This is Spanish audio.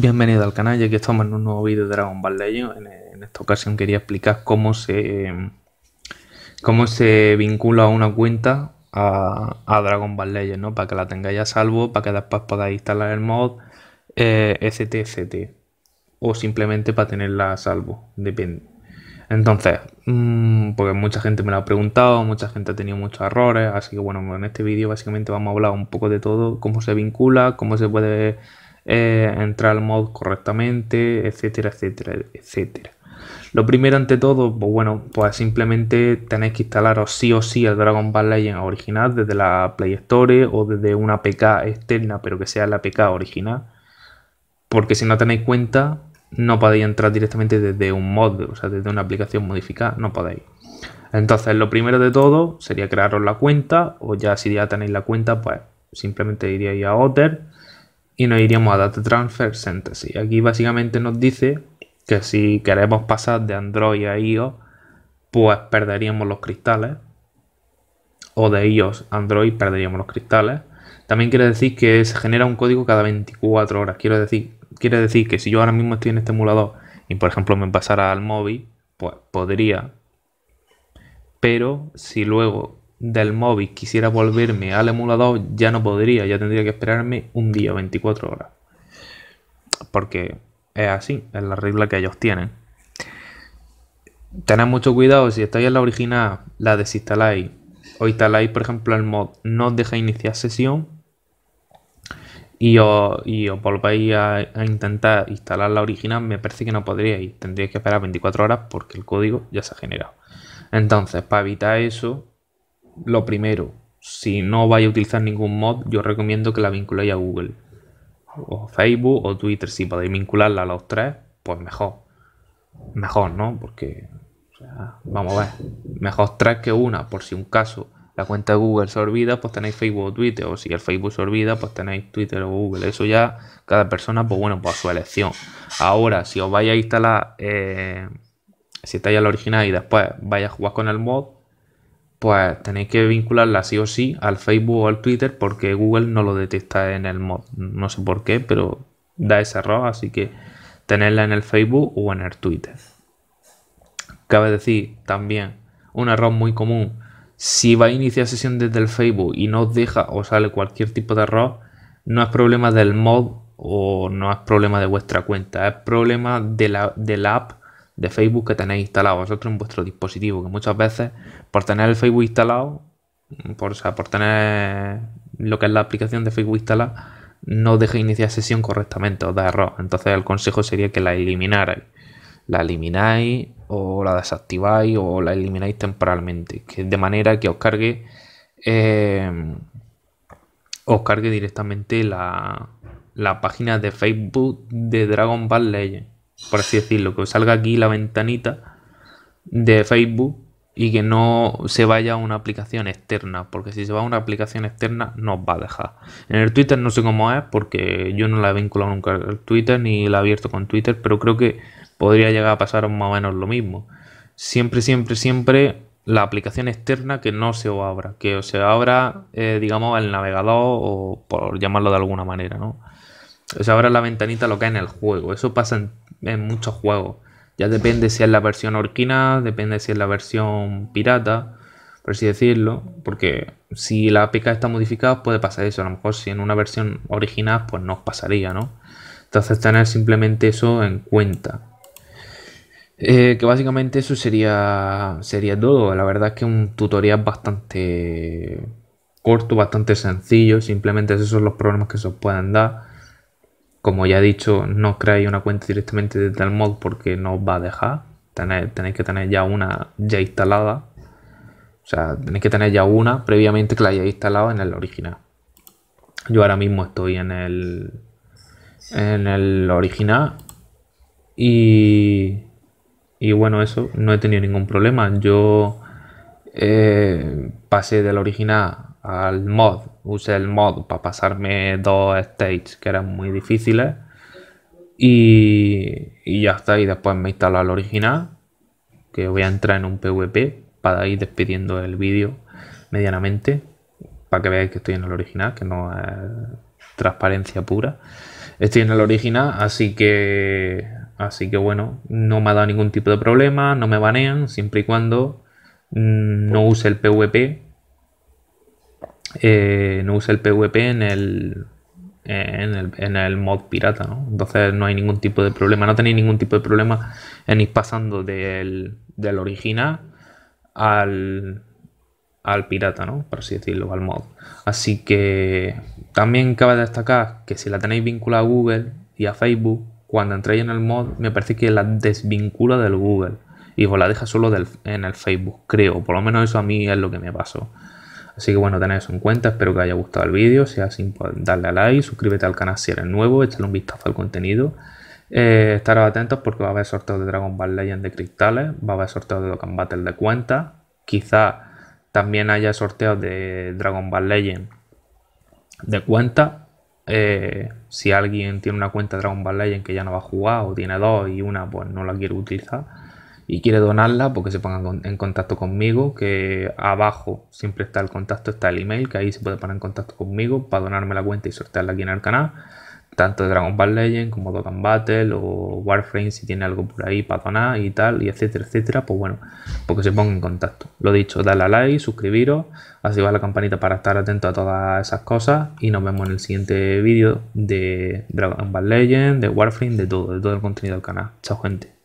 Bienvenido al canal ya que estamos en un nuevo vídeo de Dragon Ball Legends. En, e, esta ocasión quería explicar cómo se, cómo se vincula una cuenta a, Dragon Ball Legends, ¿no? Para que la tengáis a salvo, para que después podáis instalar el mod, eh, etc, O simplemente para tenerla a salvo, depende. Entonces, mm, porque mucha gente me lo ha preguntado, mucha gente ha tenido muchos errores, así que bueno, en este vídeo básicamente vamos a hablar un poco de todo, cómo se vincula, cómo se puede eh, entrar al mod correctamente, etcétera, etcétera, etcétera. Lo primero ante todo, pues bueno, pues simplemente tenéis que instalaros sí o sí el Dragon Ball Legend original desde la Play Store o desde una PK externa, pero que sea la PK original. Porque si no tenéis cuenta, no podéis entrar directamente desde un mod, o sea, desde una aplicación modificada, no podéis. Entonces, lo primero de todo sería crearos la cuenta, o ya si ya tenéis la cuenta, pues simplemente iríais a Other y nos iríamos a Data Transfer Synthesis. Aquí básicamente nos dice que si queremos pasar de Android a iOS, pues perderíamos los cristales. O de iOS a Android perderíamos los cristales. También quiere decir que se genera un código cada 24 horas. Quiero decir, quiere decir que si yo ahora mismo estoy en este emulador y por ejemplo me pasara al móvil, pues podría. Pero si luego del móvil quisiera volverme al emulador, ya no podría, ya tendría que esperarme un día, 24 horas. Porque es así, es la regla que ellos tienen. Tened mucho cuidado, si estáis en la original, la desinstaláis o instaláis, por ejemplo, el mod, no deja iniciar sesión y os, y volváis a, intentar instalar la original, me parece que no podríais, tendríais que esperar 24 horas porque el código ya se ha generado. Entonces, para evitar eso, lo primero, si no vais a utilizar ningún mod, yo recomiendo que la vinculéis a Google. O Facebook o Twitter. Si podéis vincularla a los tres, pues mejor. Mejor, ¿no? Porque, vamos a ver. Mejor tres que una, por si un caso la cuenta de Google se olvida, pues tenéis Facebook o Twitter. O si el Facebook se olvida, pues tenéis Twitter o Google. Eso ya cada persona, pues bueno, pues a su elección. Ahora, si os vais a instalar, eh, si estáis la original y después vais a jugar con el mod, pues tenéis que vincularla sí o sí al Facebook o al Twitter porque Google no lo detecta en el mod. No sé por qué, pero da ese error, así que tenerla en el Facebook o en el Twitter. Cabe decir también un error muy común. Si va a iniciar sesión desde el Facebook y no os deja o sale cualquier tipo de error, no es problema del mod o no es problema de vuestra cuenta, es problema de de la app de Facebook que tenéis instalado vosotros en vuestro dispositivo, que muchas veces por tener el Facebook instalado, por, por tener lo que es la aplicación de Facebook instalada, no deja iniciar sesión correctamente, os da error. Entonces el consejo sería que la eliminarais. La elimináis o la desactiváis o la elimináis temporalmente. Que de manera que os cargue. Eh, os cargue directamente la, la, página de Facebook de Dragon Ball Legends por así decirlo, que salga aquí la ventanita de Facebook y que no se vaya a una aplicación externa, porque si se va a una aplicación externa nos va a dejar. En el Twitter no sé cómo es, porque yo no la he vinculado nunca al Twitter ni la he abierto con Twitter, pero creo que podría llegar a pasar más o menos lo mismo. Siempre, siempre, siempre la aplicación externa que no se os abra, que se abra, eh, digamos, el navegador o por llamarlo de alguna manera, ¿no? Se abra la ventanita lo que hay en el juego. Eso pasa en en muchos juegos. Ya depende si es la versión orquina, depende si es la versión pirata, por así decirlo, porque si la APK está modificada puede pasar eso, a lo mejor si en una versión original pues no os pasaría, ¿no? Entonces tener simplemente eso en cuenta. Eh, que básicamente eso sería, sería todo, la verdad es que un tutorial bastante corto, bastante sencillo, simplemente esos son los problemas que se os pueden dar como ya he dicho, no creáis una cuenta directamente desde el mod porque no os va a dejar. Tenéis, que tener ya una ya instalada. O sea, tenéis que tener ya una previamente que la hayáis instalado en el original. Yo ahora mismo estoy en el, en el original y, y bueno, eso no he tenido ningún problema. Yo eh, pasé del original al mod. use el mod para pasarme dos stages que eran muy difíciles. Y, ya está. Y después me instaló al original. Que voy a entrar en un PvP para ir despidiendo el vídeo medianamente. Para que veáis que estoy en el original, que no es transparencia pura. Estoy en el original, así que. Así que bueno, no me ha dado ningún tipo de problema, no me banean, siempre y cuando mm, no pues use el PvP eh, no usa el PvP en el, en el, mod pirata, ¿no? Entonces no hay ningún tipo de problema, no tenéis ningún tipo de problema en ir pasando del, del original al, al pirata, ¿no? Por así decirlo, al mod. Así que también cabe destacar que si la tenéis vinculada a Google y a Facebook, cuando entréis en el mod, me parece que la desvincula del Google y os la deja solo en el Facebook, creo. Por lo menos eso a mí es lo que me pasó. Así que bueno, tened eso en cuenta, espero que os haya gustado el vídeo, si es así, pues, darle a like, suscríbete al canal si eres nuevo, echarle un vistazo al contenido. Eh, estaros atentos porque va a haber sorteos de Dragon Ball Legend de cristales, va a haber sorteos de Dokkan Battle de cuenta, quizás también haya sorteos de Dragon Ball Legend de cuenta. Eh, si alguien tiene una cuenta de Dragon Ball Legend que ya no va a jugar o tiene dos y una pues no la quiere utilizar, y quiere donarla, porque pues se pongan en contacto conmigo, que abajo siempre está el contacto, está el email, que ahí se puede poner en contacto conmigo para donarme la cuenta y sortearla aquí en el canal, tanto de Dragon Ball Legend como Dragon Battle o Warframe si tiene algo por ahí para donar y tal, y etcétera, etcétera, pues bueno, porque pues se ponga en contacto. Lo dicho, dale a like, suscribiros, activar la campanita para estar atento a todas esas cosas y nos vemos en el siguiente vídeo de Dragon Ball Legend, de Warframe, de todo, de todo el contenido del canal. Chao gente.